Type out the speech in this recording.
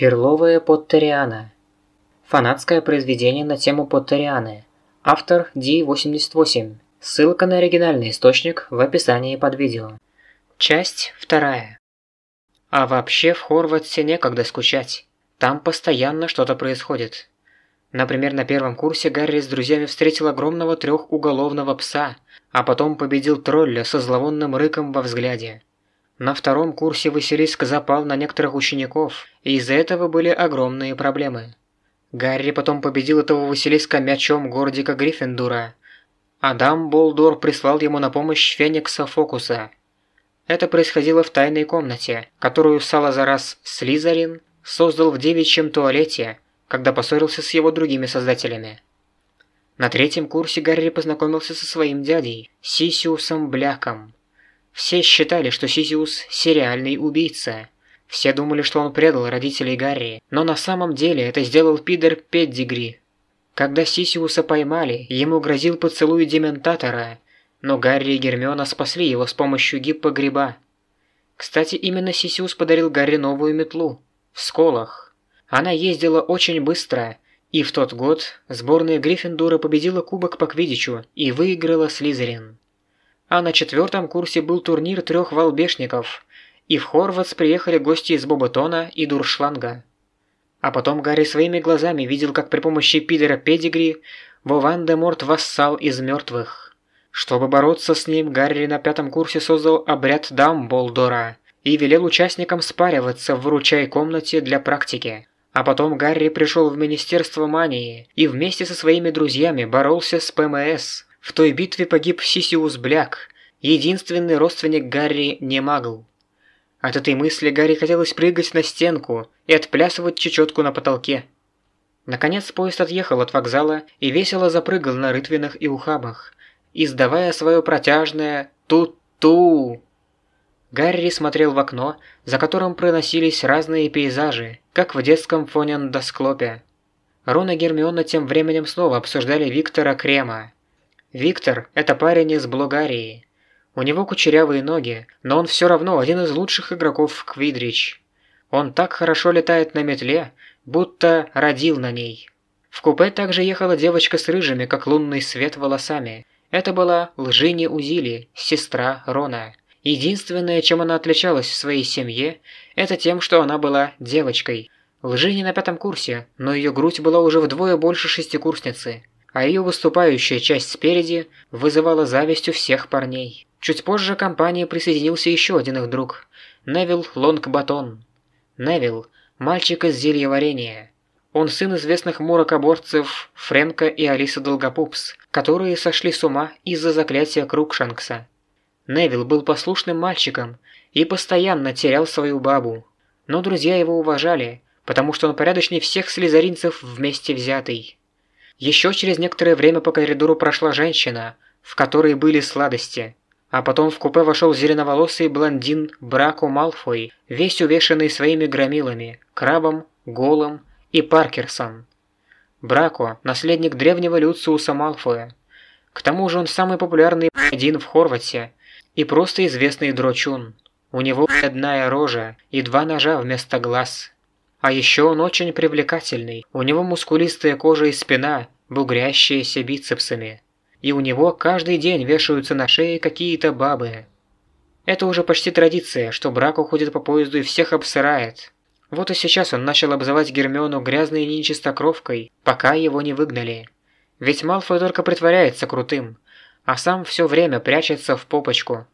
Перловая Поттериана. Фанатское произведение на тему Поттерианы. Автор D88. Ссылка на оригинальный источник в описании под видео. Часть вторая. А вообще в Хорватсе некогда скучать. Там постоянно что-то происходит. Например, на первом курсе Гарри с друзьями встретил огромного трехуголовного пса, а потом победил тролля со зловонным рыком во взгляде. На втором курсе Василиск запал на некоторых учеников, и из-за этого были огромные проблемы. Гарри потом победил этого Василиска мячом Гордика Гриффиндура. Адам Болдор прислал ему на помощь Феникса Фокуса. Это происходило в тайной комнате, которую Салазарас Слизарин создал в девичьем туалете, когда поссорился с его другими создателями. На третьем курсе Гарри познакомился со своим дядей, Сисиусом Бляком, все считали, что Сизиус – сериальный убийца. Все думали, что он предал родителей Гарри, но на самом деле это сделал Пидер Педдигри. Когда Сисиуса поймали, ему грозил поцелуй Дементатора, но Гарри и Гермиона спасли его с помощью гиппогреба. Кстати, именно Сисиус подарил Гарри новую метлу – в сколах. Она ездила очень быстро, и в тот год сборная Гриффиндора победила кубок по Квидичу и выиграла Слизерин а на четвертом курсе был турнир трех волбешников, и в Хорватс приехали гости из Боботона и Дуршланга. А потом Гарри своими глазами видел, как при помощи пидера Педигри Вован де Морт воссал из мертвых. Чтобы бороться с ним, Гарри на пятом курсе создал обряд Дамблдора и велел участникам спариваться в вручай комнате для практики. А потом Гарри пришел в Министерство Мании и вместе со своими друзьями боролся с ПМС, в той битве погиб Сисиус Бляк, единственный родственник Гарри не магл. От этой мысли Гарри хотелось прыгать на стенку и отплясывать чечетку на потолке. Наконец поезд отъехал от вокзала и весело запрыгал на рытвинах и ухабах, издавая свое протяжное «ту-ту». Гарри смотрел в окно, за которым проносились разные пейзажи, как в детском фоненда склопе. Рон и Гермиона тем временем снова обсуждали Виктора Крема. Виктор – это парень из Болгарии. У него кучерявые ноги, но он все равно один из лучших игроков в Квидрич. Он так хорошо летает на метле, будто родил на ней. В купе также ехала девочка с рыжими, как лунный свет, волосами. Это была Лжини Узили, сестра Рона. Единственное, чем она отличалась в своей семье, это тем, что она была девочкой. Лжини на пятом курсе, но ее грудь была уже вдвое больше шестикурсницы а ее выступающая часть спереди вызывала зависть у всех парней. Чуть позже к компании присоединился еще один их друг – Невил Лонгбатон. Невил – мальчик из зельеварения. Он сын известных муракоборцев Фрэнка и Алисы Долгопупс, которые сошли с ума из-за заклятия Крукшанкса. Невил был послушным мальчиком и постоянно терял свою бабу. Но друзья его уважали, потому что он порядочнее всех слезаринцев вместе взятый. Еще через некоторое время по коридору прошла женщина, в которой были сладости. А потом в купе вошел зеленоволосый блондин Брако Малфой, весь увешанный своими громилами, крабом, голом и Паркерсон. Брако – наследник древнего Люциуса Малфоя. К тому же он самый популярный один в Хорвате и просто известный дрочун. У него одна рожа и два ножа вместо глаз. А еще он очень привлекательный. У него мускулистая кожа и спина, бугрящаяся бицепсами. И у него каждый день вешаются на шее какие-то бабы. Это уже почти традиция, что брак уходит по поезду и всех обсырает. Вот и сейчас он начал обзывать Гермиону грязной нечистокровкой, пока его не выгнали. Ведь Малфой только притворяется крутым, а сам все время прячется в попочку.